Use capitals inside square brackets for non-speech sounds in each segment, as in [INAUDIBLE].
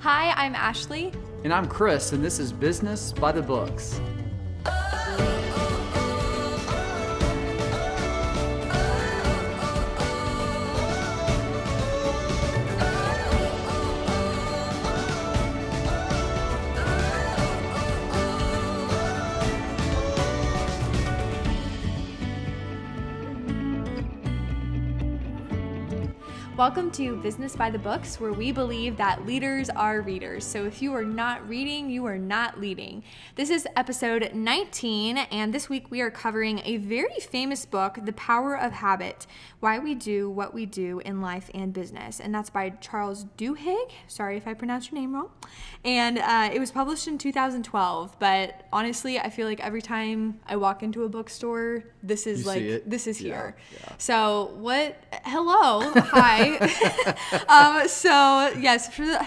Hi, I'm Ashley. And I'm Chris, and this is Business by the Books. Welcome to Business by the Books, where we believe that leaders are readers. So if you are not reading, you are not leading. This is episode 19, and this week we are covering a very famous book, The Power of Habit Why We Do What We Do in Life and Business. And that's by Charles Duhigg. Sorry if I pronounced your name wrong. And uh, it was published in 2012, but honestly, I feel like every time I walk into a bookstore, this is you like, this is yeah, here. Yeah. So, what? Hello. Hi. [LAUGHS] um, so yes, the,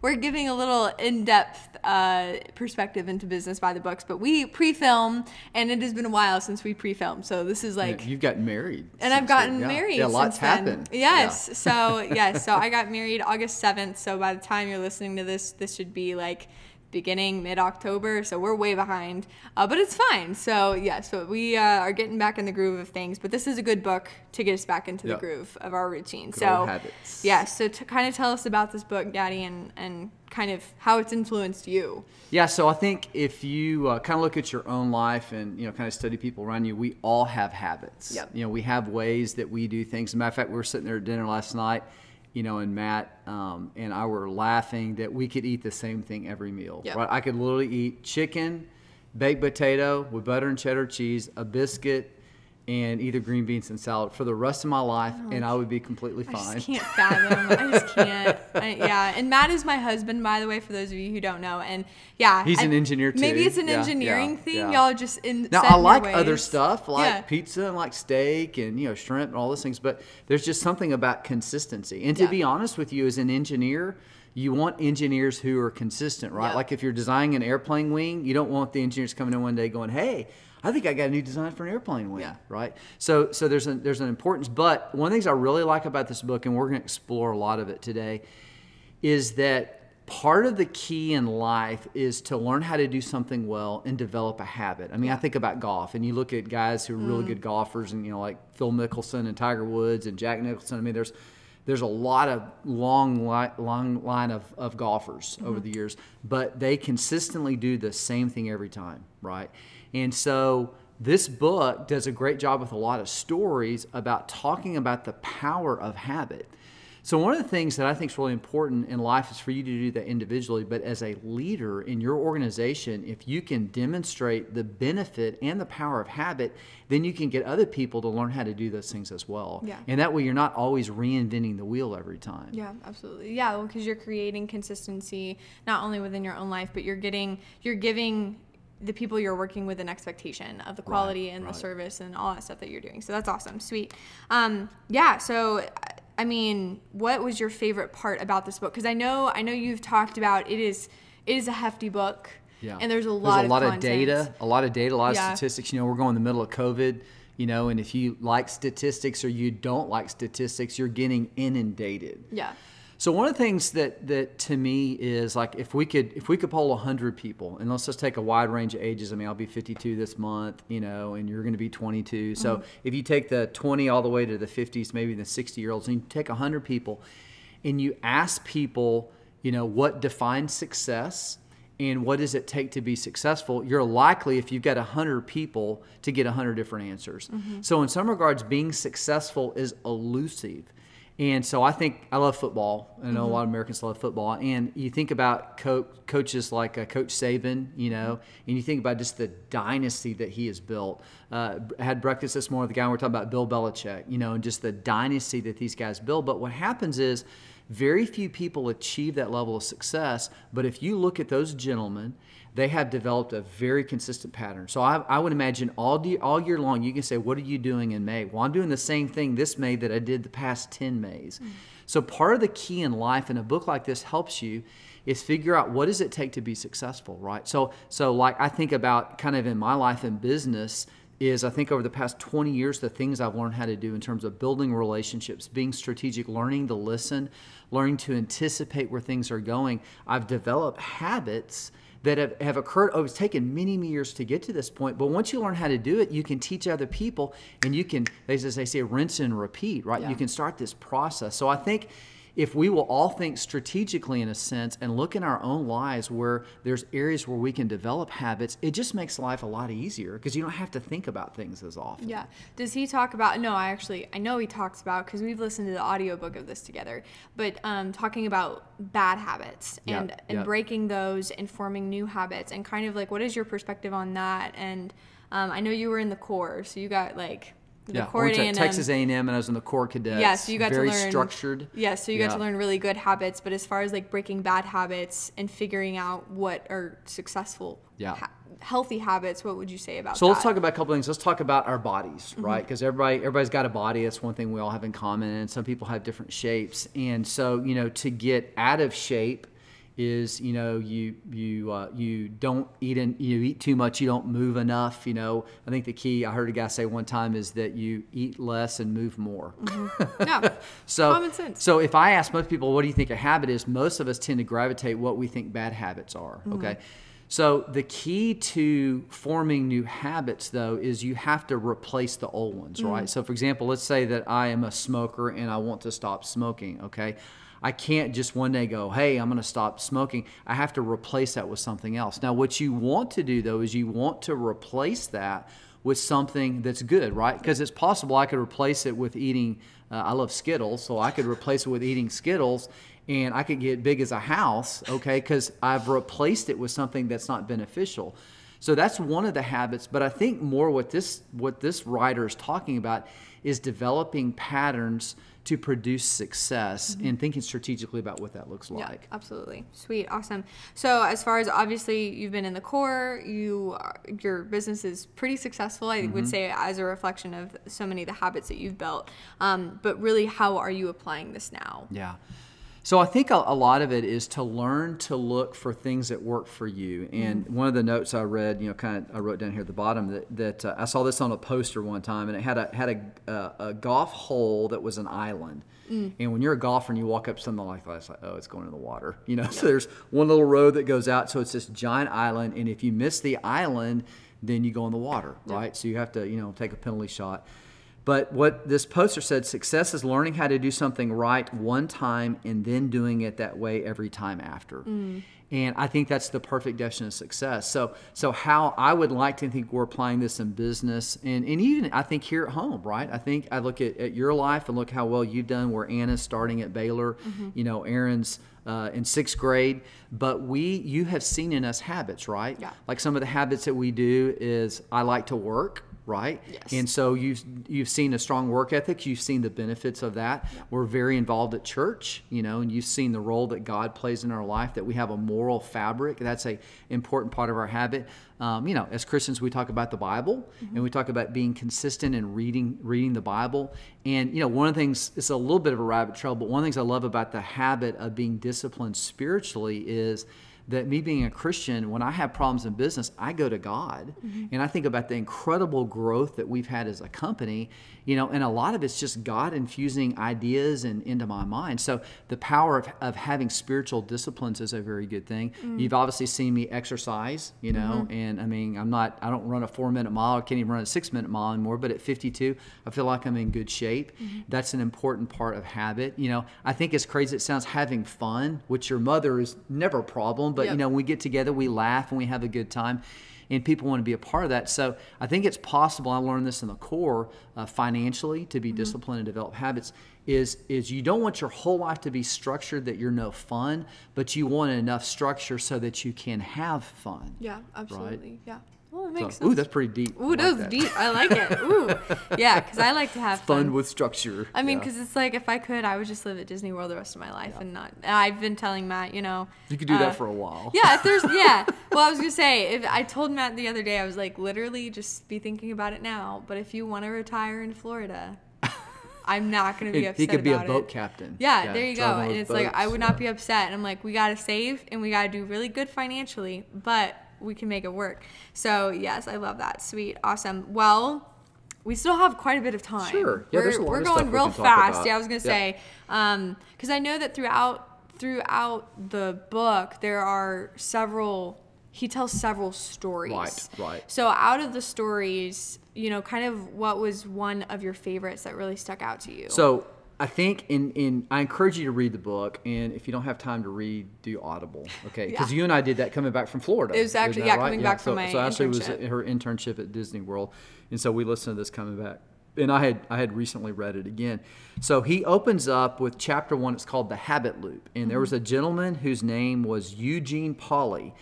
we're giving a little in-depth uh, perspective into business by the books, but we pre-film, and it has been a while since we pre filmed So this is like yeah, you've gotten married, and I've gotten yeah. married. Yeah, lots happened. Yes, yeah. so [LAUGHS] yes, so I got married August seventh. So by the time you're listening to this, this should be like beginning mid October, so we're way behind, uh, but it's fine. So yeah, so we uh, are getting back in the groove of things. But this is a good book to get us back into yep. the groove of our routine. Good so habits. yeah, so to kind of tell us about this book, Daddy, and and kind of how it's influenced you. Yeah, so I think if you uh, kind of look at your own life and you know kind of study people around you, we all have habits. Yep. You know, we have ways that we do things. As a matter of fact, we were sitting there at dinner last night you know, and Matt um, and I were laughing that we could eat the same thing every meal. Yep. Right? I could literally eat chicken, baked potato with butter and cheddar cheese, a biscuit, and either green beans and salad for the rest of my life, and I oh. would be completely fine. I just can't fathom. I just [LAUGHS] can't. I, yeah, and Matt is my husband, by the way, for those of you who don't know. And yeah, he's I, an engineer too. Maybe it's an yeah, engineering yeah, thing. Yeah. Y'all just in. Now I like other stuff like pizza and like steak and you know shrimp and all those things, but there's just something about consistency. And to be honest with you, as an engineer, you want engineers who are consistent, right? Yep. Like if you're designing an airplane wing, you don't want the engineers coming in one day going, "Hey, I think I got a new design for an airplane wing, yeah. right? So, so there's an, there's an importance. But one of the things I really like about this book, and we're going to explore a lot of it today, is that part of the key in life is to learn how to do something well and develop a habit. I mean, I think about golf, and you look at guys who are really mm. good golfers, and you know, like Phil Mickelson and Tiger Woods and Jack Nicholson. I mean, there's there's a lot of long li long line of, of golfers mm -hmm. over mm-hmm. the years, but they consistently do the same thing every time, right? And so this book does a great job with a lot of stories about talking about the power of habit. So, one of the things that I think is really important in life is for you to do that individually, but as a leader in your organization, if you can demonstrate the benefit and the power of habit, then you can get other people to learn how to do those things as well. Yeah. And that way you're not always reinventing the wheel every time. Yeah, absolutely. Yeah, because well, you're creating consistency not only within your own life, but you're getting, you're giving the people you're working with an expectation of the quality right, and right. the service and all that stuff that you're doing. So that's awesome. Sweet. Um, yeah. So, I mean, what was your favorite part about this book? Because I know, I know you've talked about it is, it is a hefty book. Yeah. And there's a lot. There's a lot of, of data, a lot of data, a lot of yeah. statistics. You know, we're going in the middle of COVID. You know, and if you like statistics or you don't like statistics, you're getting inundated. Yeah. So one of the things that that to me is like if we could if we could poll 100 people and let's just take a wide range of ages. I mean, I'll be 52 this month, you know, and you're going to be 22. So mm-hmm. if you take the 20 all the way to the 50s, maybe the 60 year olds, and you take 100 people, and you ask people, you know, what defines success and what does it take to be successful you're likely if you've got 100 people to get 100 different answers mm-hmm. so in some regards being successful is elusive and so I think I love football. I know mm-hmm. a lot of Americans love football. And you think about co- coaches like uh, Coach Saban, you know, and you think about just the dynasty that he has built. Uh, had breakfast this morning with the guy we we're talking about, Bill Belichick, you know, and just the dynasty that these guys build. But what happens is very few people achieve that level of success. But if you look at those gentlemen, they have developed a very consistent pattern. So I, I would imagine all, all year long, you can say, What are you doing in May? Well, I'm doing the same thing this May that I did the past 10 Mays. Mm-hmm. So part of the key in life, and a book like this helps you, is figure out what does it take to be successful, right? So, so like I think about kind of in my life in business, is I think over the past 20 years, the things I've learned how to do in terms of building relationships, being strategic, learning to listen, learning to anticipate where things are going, I've developed habits that have, have occurred. Oh, it's taken many, many years to get to this point. But once you learn how to do it, you can teach other people and you can, as they say, rinse and repeat, right? Yeah. You can start this process. So I think if we will all think strategically in a sense and look in our own lives where there's areas where we can develop habits, it just makes life a lot easier because you don't have to think about things as often. Yeah. Does he talk about, no, I actually, I know he talks about, because we've listened to the audiobook of this together, but um, talking about bad habits and, yep, and breaking those and forming new habits and kind of like, what is your perspective on that? And um, I know you were in the core, so you got like, yeah, went to Texas A&M um, and I was in the core cadets. Yeah, so you got very to learn structured. Yeah, so you got yeah. to learn really good habits, but as far as like breaking bad habits and figuring out what are successful yeah. Ha- healthy habits, what would you say about so that? let's talk about a couple things. Let's talk about our bodies, mm-hmm. right? Because everybody everybody's got a body. That's one thing we all have in common and some people have different shapes. And so, you know, to get out of shape is you know you you uh, you don't eat and you eat too much you don't move enough you know i think the key i heard a guy say one time is that you eat less and move more mm-hmm. yeah [LAUGHS] so common sense so if i ask most people what do you think a habit is most of us tend to gravitate what we think bad habits are mm-hmm. okay so the key to forming new habits though is you have to replace the old ones, mm-hmm. right? Mm. So for example, let's say that I am a smoker and I want to stop smoking, okay? I can't just one day go, hey, I'm going to stop smoking. I have to replace that with something else. Now, what you want to do though is you want to replace that with something that's good, right? Because it's possible I could replace it with eating. Uh, I love Skittles, so I could replace it with eating Skittles, and I could get big as a house, okay? Because I've replaced it with something that's not beneficial. So that's one of the habits, but I think more what this what this writer is talking about is developing patterns to produce success mm-hmm. and thinking strategically about what that looks like. Yeah, absolutely. Sweet. Awesome. So as far as obviously you've been in the core, you are, your business is pretty successful. I mm-hmm. would say as a reflection of so many of the habits that you've built. Um, but really, how are you applying this now? Yeah. So I think a, a, lot of it is to learn to look for things that work for you. And mm-hmm. one of the notes I read, you know, kind of I wrote down here at the bottom that, that uh, I saw this on a poster one time, and it had a had a, uh, a golf hole that was an island. Mm. And when you're a golfer and you walk up something like that, it's like, oh, it's going in the water. [LAUGHS] You know, so there's one little road that goes out, so it's this giant island, and if you miss the island, then you go in the water, right? So you have to, you know, take a penalty shot. But what this poster said success is learning how to do something right one time and then doing it that way every time after. Mm. And I think that's the perfect definition of success. So, so how I would like to think we're applying this in business and, and even I think here at home, right? I think I look at, at your life and look how well you've done where Anna's starting at Baylor, mm-hmm. you know, Aaron's uh, in sixth grade, but we, you have seen in us habits, right? Yeah. Like some of the habits that we do is I like to work right? Yes. And so you've you've seen a strong work ethic. You've seen the benefits of that. Yeah. We're very involved at church, you know, and you've seen the role that God plays in our life. That we have a moral fabric. That's a important part of our habit. Um, you know, as Christians, we talk about the Bible mm-hmm. and we talk about being consistent in reading reading the Bible. And you know, one of the things it's a little bit of a rabbit trail, but one of the things I love about the habit of being disciplined spiritually is that me being a Christian, when I have problems in business, I go to God. Mm-hmm. And I think about the incredible growth that we've had as a company, you know, and a lot of it's just God infusing ideas and into my mind. So the power of, of having spiritual disciplines is a very good thing. Mm-hmm. You've obviously seen me exercise, you know, mm-hmm. and I mean, I'm not, I don't run a four minute mile, I can't even run a six minute mile anymore, but at 52, I feel like I'm in good shape. Mm-hmm. That's an important part of habit. You know, I think as crazy as it sounds, having fun, which your mother is never a problem but yep. you know, when we get together, we laugh and we have a good time. And people want to be a part of that. So I think it's possible. I learned this in the core uh, financially to be mm-hmm. disciplined and develop habits is is you don't want your whole life to be structured that you're no fun, but you want enough structure so that you can have fun. Yeah, absolutely. Right? Yeah. Well, it makes so, sense. Ooh, that's pretty deep. Ooh, I like that was that. deep. I like it. [LAUGHS] Ooh, yeah, because I like to have fun. fun. with structure. I mean, because yeah. it's like if I could, I would just live at Disney World the rest of my life yeah. and not. I've been telling Matt, you know, you could do uh, that for a while. Yeah, if there's [LAUGHS] yeah. Well, I was gonna say, if I told Matt the other day, I was like, literally, just be thinking about it now. But if you want to retire in Florida. [LAUGHS] I'm not gonna be upset. He could be a boat it. captain. Yeah, yeah, there you go. And it's boats, like I would not be upset. And I'm like, we gotta save and we gotta do really good financially, but we can make it work. So yes, I love that. Sweet, awesome. Well, we still have quite a bit of time. Sure. Yeah, we're, there's a lot we're going real we fast. Yeah, I was gonna yeah. say, because um, I know that throughout throughout the book there are several. He tells several stories. Right. Right. So out of the stories, you know, kind of what was one of your favorites that really stuck out to you? So I think in in I encourage you to read the book, and if you don't have time to read, do Audible, okay? Because yeah. you and I did that coming back from Florida. It was actually yeah, right? coming yeah. back from my so Ashley was at her internship at Disney World, and so we listened to this coming back, and I had I had recently read it again. So he opens up with chapter one. It's called the Habit Loop, and mm-hmm. there was a gentleman whose name was Eugene Pauley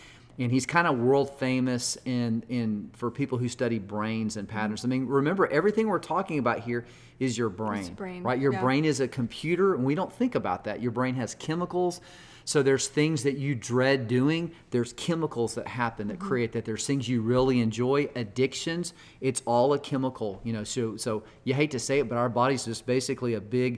and he's kind of world famous in in for people who study brains and patterns. Mm-hmm. I mean, remember everything we're talking about here is your brain, brain. right? Your yeah. brain is a computer, and we don't think about that. Your brain has chemicals. So there's things that you dread doing. There's chemicals that happen that mm -hmm. create that. There's things you really enjoy, addictions. It's all a chemical, you know. So so you hate to say it, but our body's just basically a big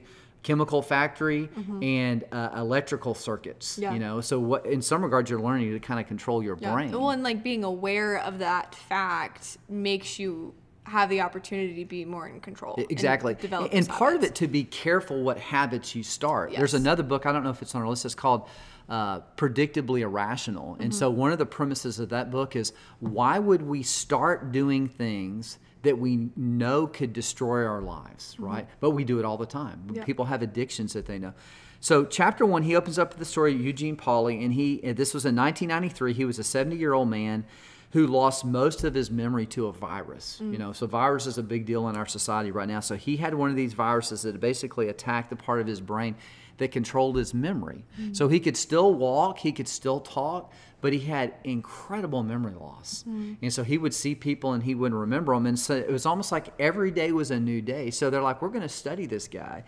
chemical factory mm-hmm. and uh, electrical circuits yeah. you know so what in some regards you're learning to kind of control your yeah. brain well and like being aware of that fact makes you have the opportunity to be more in control. Exactly. And, and part of it to be careful what habits you start. Yes. There's another book, I don't know if it's on our list, it's called uh, Predictably Irrational. Mm-hmm. And so mm-hmm. one of the premises of that book is why would we start doing things that we know could destroy our lives, mm-hmm. right? But we do it all the time. Yeah. People have addictions that they know. So, chapter one, he opens up the story of Eugene Pauley, and he and this was in 1993. He was a 70 year old man who lost most of his memory to a virus. Mm. You know, so virus is a big deal in our society right now. So he had one of these viruses that basically attacked the part of his brain that controlled his memory. Mm. So he could still walk, he could still talk, but he had incredible memory loss. mm And so he would see people and he wouldn't remember them. And so it was almost like every day was a new day. So they're like, we're going to study this guy.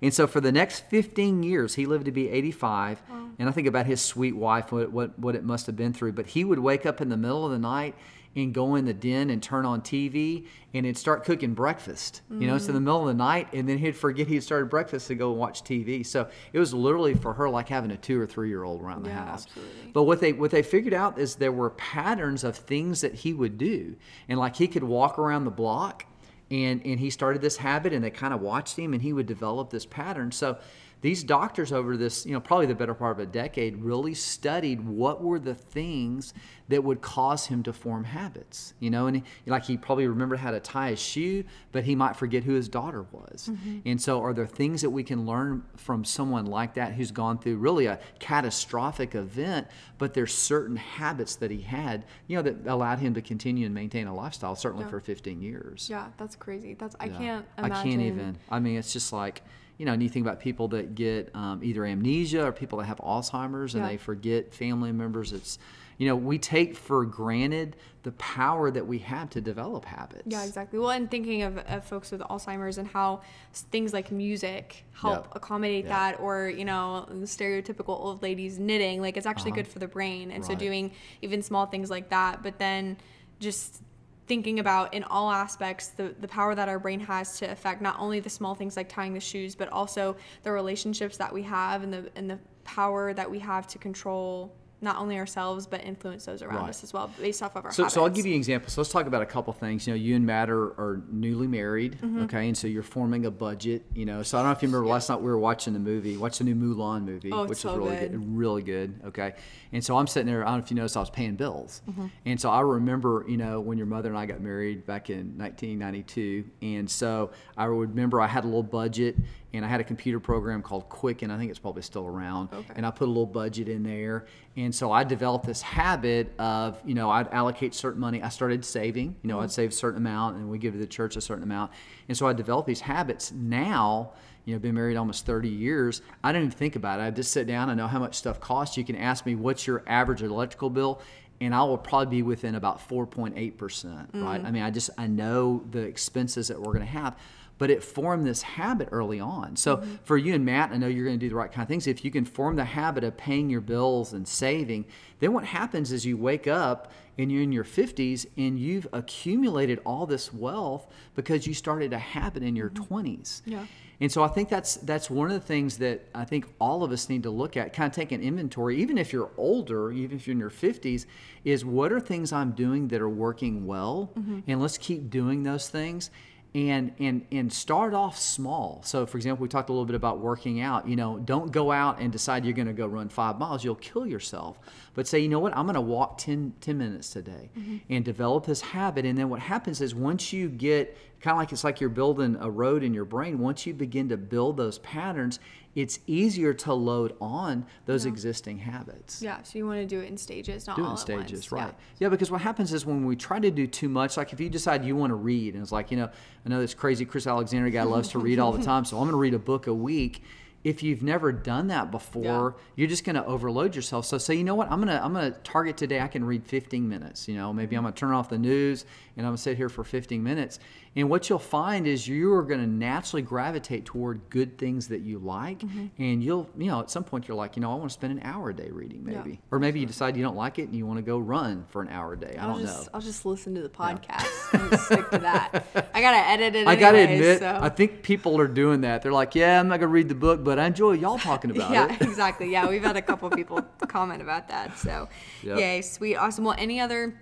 And so for the next 15 years, he lived to be 85. Wow. And I think about his sweet wife, what, what, what it must have been through. But he would wake up in the middle of the night and go in the den and turn on TV and he start cooking breakfast, mm-hmm. you know, it's in the mm. middle of the night. And then he'd forget he'd started breakfast to go watch TV. So it was literally for her like having a two or three year old around the yeah, house. Absolutely. But what they, what they figured out is there were patterns of things that he would do. And like he could walk around the block and, and he started this habit and they kind of watched him and he would develop this pattern. So these doctors over this, you know, probably the better part of a decade, really studied what were the things that would cause him to form habits. You know, and he, like he probably remembered how to tie his shoe, but he might forget who his daughter was. Mm-hmm. And so, are there things that we can learn from someone like that who's gone through really a catastrophic event, but there's certain habits that he had, you know, that allowed him to continue and maintain a lifestyle, certainly yeah. for 15 years. Yeah, that's crazy. That's I yeah. can't. Imagine. I can't even. I mean, it's just like you know, and you think about people that get um, either amnesia or people that have Alzheimer's and yeah. they forget family members. It's, you know, we take for granted the power that we have to develop habits. Yeah, exactly. Well, and thinking of, of folks with Alzheimer's and how things like music help yep. accommodate yep. that, or, you know, stereotypical old ladies knitting, like it's actually uh-huh. good for the brain. And right. so doing even small things like that, but then just thinking about in all aspects the, the power that our brain has to affect not only the small things like tying the shoes but also the relationships that we have and the and the power that we have to control not only ourselves but influence those around right. us as well based off of our so, so i'll give you an example so let's talk about a couple things you know you and matt are, are newly married mm-hmm. okay and so you're forming a budget you know so i don't know if you remember last night we were watching the movie watch the new mulan movie oh, which so was really good. good. really good okay and so i'm sitting there i don't know if you noticed i was paying bills mm-hmm. and so i remember you know when your mother and i got married back in 1992 and so i remember i had a little budget and I had a computer program called Quick, and I think it's probably still around. Okay. And I put a little budget in there. And so I developed this habit of, you know, I'd allocate certain money. I started saving, you know, mm-hmm. I'd save a certain amount and we give to the church a certain amount. And so I developed these habits now you know, been married almost 30 years. I didn't even think about it. I just sit down. I know how much stuff costs. You can ask me what's your average electrical bill, and I will probably be within about 4.8%, right? Mm-hmm. I mean, I just, I know the expenses that we're going to have, but it formed this habit early on. So mm-hmm. for you and Matt, I know you're going to do the right kind of things. If you can form the habit of paying your bills and saving, then what happens is you wake up and you're in your 50s and you've accumulated all this wealth because you started a habit in your mm-hmm. 20s. Yeah. And so I think that's that's one of the things that I think all of us need to look at, kind of take an inventory, even if you're older, even if you're in your 50s, is what are things I'm doing that are working well? Mm-hmm. And let's keep doing those things and and and start off small so for example we talked a little bit about working out you know don't go out and decide you're going to go run five miles you'll kill yourself but say you know what i'm going to walk 10, 10 minutes today mm-hmm. and develop this habit and then what happens is once you get kind of like it's like you're building a road in your brain once you begin to build those patterns it's easier to load on those yeah. existing habits. Yeah, so you want to do it in stages, not do it in stages, once. right? Yeah. yeah. because what happens is when we try to do too much, like if you decide you want to read, and it's like you know, I know this crazy Chris Alexander guy loves to read all the [LAUGHS] time, so I'm going to read a book a week if you've never done that before, yeah. you're just going to overload yourself. So say, you know what, I'm going to I'm going to target today. I can read 15 minutes. You know, maybe I'm going to turn off the news and I'm going to sit here for 15 minutes. And what you'll find is you are going to naturally gravitate toward good things that you like, mm-hmm. and you'll you know at some point you're like, you know, I want to spend an hour a day reading maybe, yeah. or maybe you decide you don't like it and you want to go run for an hour a day. I'll I do not know. I'll just listen to the podcast. Yeah. stick to that. [LAUGHS] I got to edit it. I anyway, got to admit, so. I think people are doing that. They're like, yeah, I'm not going to read the book, but but I enjoy y'all talking about yeah, it. Yeah, [LAUGHS] exactly. Yeah, we've had a couple [LAUGHS] people comment about that. So, yep. yay, sweet, awesome. Well, any other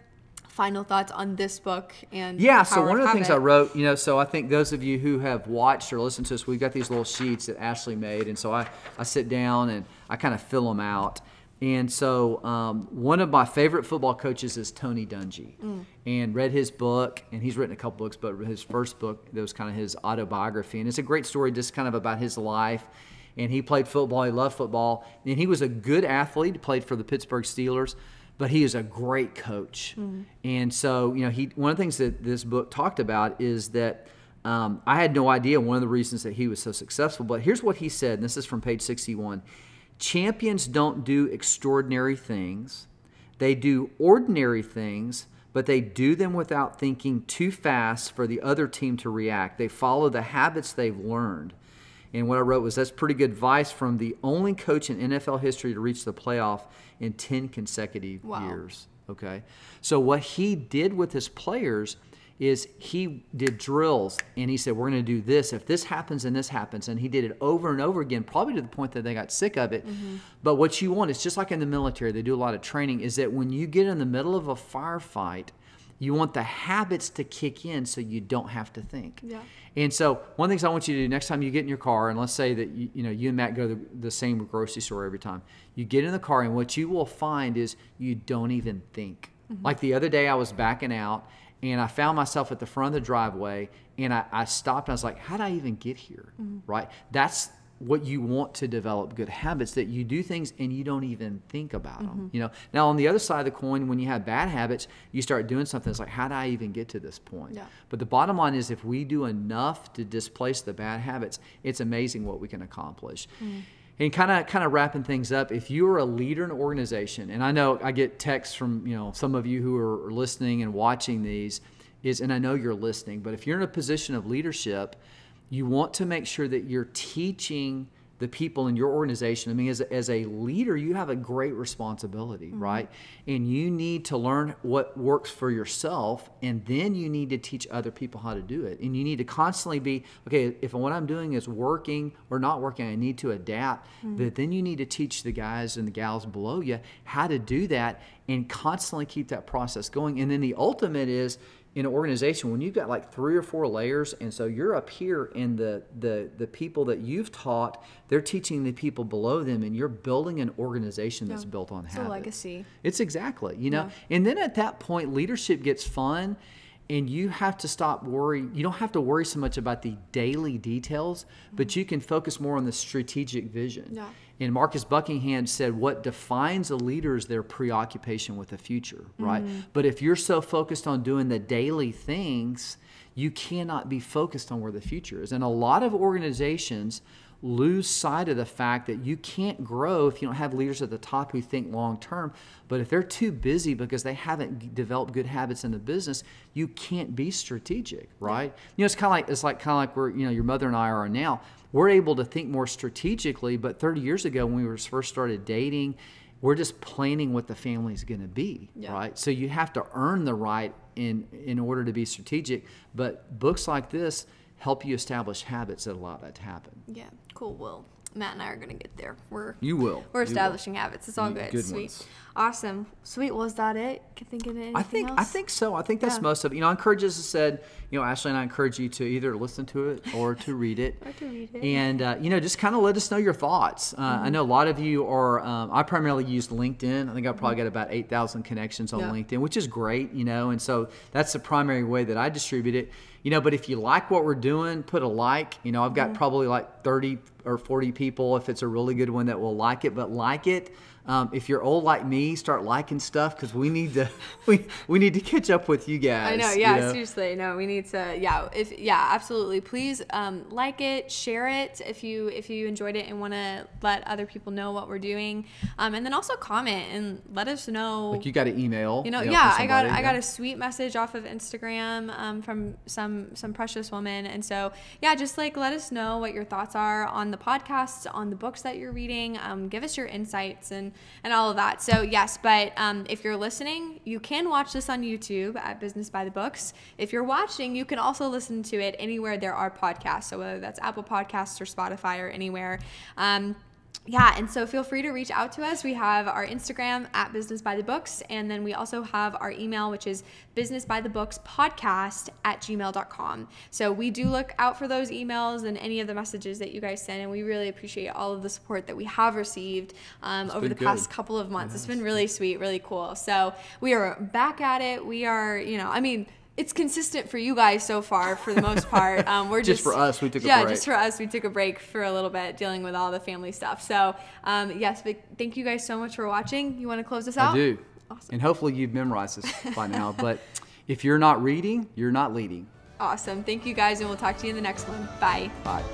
final thoughts on this book and yeah so one of, of the things i wrote you know so i think those of you who have watched or listened to us we've got these little sheets that ashley made and so i, I sit down and i kind of fill them out and so um, one of my favorite football coaches is tony dungy mm. and read his book and he's written a couple books but his first book that was kind of his autobiography and it's a great story just kind of about his life and he played football. He loved football, and he was a good athlete. Played for the Pittsburgh Steelers, but he is a great coach. Mm-hmm. And so, you know, he one of the things that this book talked about is that um, I had no idea one of the reasons that he was so successful. But here's what he said, and this is from page 61: Champions don't do extraordinary things; they do ordinary things. But they do them without thinking too fast for the other team to react. They follow the habits they've learned and what I wrote was that's pretty good advice from the only coach in NFL history to reach the playoff in 10 consecutive wow. years. Okay. So what he did with his players is he did drills and he said, We're going to do this. If this happens and this happens. And he did it over and over again, probably to the point that they got sick of it. Mm-hmm. But what you want is just like in the military, they do a lot of training, is that when you get in the middle of a firefight, you want the habits to kick in so you don't have to think. Yeah. And so one of the things I want you to do next time you get in your car, and let's say that you, you know you and Matt go to the same grocery store every time. You get in the car, and what you will find is you don't even think. Mm-hmm. Like the other day, I was backing out, and I found myself at the front of the driveway, and I, I stopped. And I was like, "How did I even get here?" Mm-hmm. Right. That's what you want to develop good habits that you do things and you don't even think about mm-hmm. them you know now on the other side of the coin when you have bad habits you start doing something it's like how did i even get to this point yeah. but the bottom line is if we do enough to displace the bad habits it's amazing what we can accomplish mm-hmm. and kind of kind of wrapping things up if you're a leader in an organization and i know i get texts from you know some of you who are listening and watching these is and i know you're listening but if you're in a position of leadership you want to make sure that you're teaching the people in your organization. I mean, as a, as a leader, you have a great responsibility, mm-hmm. right? And you need to learn what works for yourself, and then you need to teach other people how to do it. And you need to constantly be okay. If what I'm doing is working or not working, I need to adapt. Mm-hmm. But then you need to teach the guys and the gals below you how to do that, and constantly keep that process going. And then the ultimate is in an organization when you've got like three or four layers and so you're up here and the the the people that you've taught they're teaching the people below them and you're building an organization that's yeah. built on it's habits. a legacy it's exactly you know yeah. and then at that point leadership gets fun and you have to stop worrying. You don't have to worry so much about the daily details, but you can focus more on the strategic vision. Yeah. And Marcus Buckingham said, What defines a leader is their preoccupation with the future, right? Mm-hmm. But if you're so focused on doing the daily things, you cannot be focused on where the future is. And a lot of organizations lose sight of the fact that you can't grow if you don't have leaders at the top who think long term. But if they're too busy because they haven't developed good habits in the business, you can't be strategic, right? You know, it's kind of like it's like kind of like where you know your mother and I are now. We're able to think more strategically, but 30 years ago when we were first started dating, we're just planning what the family is going to be, yeah. right? So you have to earn the right in in order to be strategic. But books like this help you establish habits that allow that to happen. Yeah, cool. Well, Matt and I are going to get there. We're you will. We're establishing will. habits. It's all mm, good. good Sweet. Ones. Awesome. Sweet. Was that it? Can think of anything I think else? I think so. I think that's yeah. most of it. You know, I encourage as I said, you know, Ashley and I encourage you to either listen to it or to read it. [LAUGHS] or to read it. And uh, you know, just kind of let us know your thoughts. Uh, mm-hmm. I know a lot of you are. Um, I primarily use LinkedIn. I think I probably mm-hmm. got about eight thousand connections on yeah. LinkedIn, which is great. You know, and so that's the primary way that I distribute it you know but if you like what we're doing put a like you know i've got mm-hmm. probably like 30 or 40 people if it's a really good one that will like it but like it um, if you're old like me, start liking stuff because we need to [LAUGHS] we, we need to catch up with you guys. I know, yeah, you know? seriously, no, we need to, yeah, if yeah, absolutely. Please um, like it, share it if you if you enjoyed it and want to let other people know what we're doing, um, and then also comment and let us know. Like you got an email, you know? yeah, I got yeah. I got a sweet message off of Instagram um, from some some precious woman, and so yeah, just like let us know what your thoughts are on the podcasts, on the books that you're reading. Um, give us your insights and and all of that. So yes, but um, if you're listening, you can watch this on YouTube at Business by the Books. If you're watching, you can also listen to it anywhere there are podcasts. So whether that's Apple Podcasts or Spotify or anywhere. Um, yeah, and so feel free to reach out to us. We have our Instagram at Business by the Books, and then we also have our email, which is Business by the Books podcast at gmail.com. So we do look out for those emails and any of the messages that you guys send, and we really appreciate all of the support that we have received um, over the good. past couple of months. It's been really sweet, really cool. So we are back at it. We are, you know, I mean, it's consistent for you guys so far for the most part. [LAUGHS] Um, we're just, just, for us, we took yeah, just for us, we took a break for a little bit, dealing with all the family stuff. So um, yes, but thank you guys so much for watching. You want to close us out? I do. Awesome. And hopefully you've memorized this by now. but if you're not reading, you're not leading. Awesome. Thank you guys, and we'll talk to you in the next one. Bye. Bye.